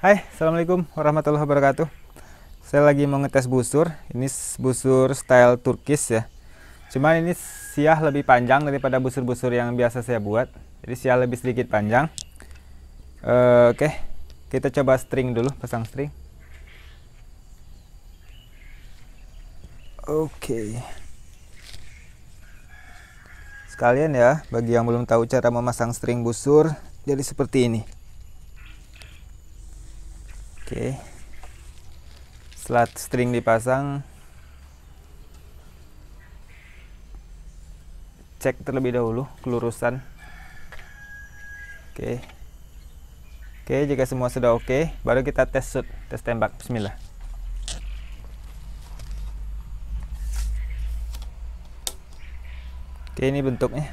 Hai, Assalamualaikum warahmatullahi wabarakatuh Saya lagi mau ngetes busur Ini busur style Turkish ya Cuman ini siah lebih panjang daripada busur-busur yang biasa saya buat Jadi siah lebih sedikit panjang uh, Oke, okay. kita coba string dulu, pasang string Oke okay. Sekalian ya, bagi yang belum tahu cara memasang string busur Jadi seperti ini Oke. Okay. Setelah string dipasang cek terlebih dahulu kelurusan. Oke. Oke, jika semua sudah oke, baru kita tes shoot, tes tembak. Bismillah. Oke, ini bentuknya.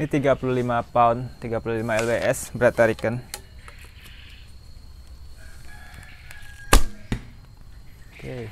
ini 35 pound 35 lbs berat tarikan oke okay.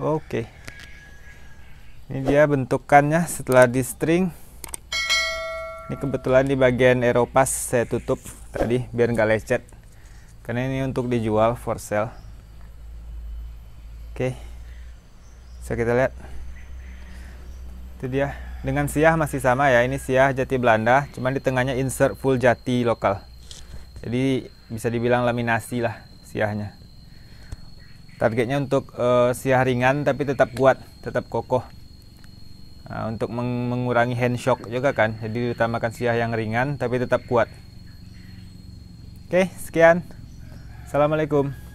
Oke. Ini dia bentukannya setelah di string. Ini kebetulan di bagian Eropas saya tutup tadi biar nggak lecet. Karena ini untuk dijual for sale. Oke. Bisa kita lihat. Itu dia. Dengan siah masih sama ya. Ini siah jati Belanda, cuman di tengahnya insert full jati lokal. Jadi bisa dibilang laminasi lah siahnya targetnya untuk uh, eh, siah ringan tapi tetap kuat tetap kokoh nah, untuk meng mengurangi hand shock juga kan jadi utamakan siah yang ringan tapi tetap kuat oke sekian assalamualaikum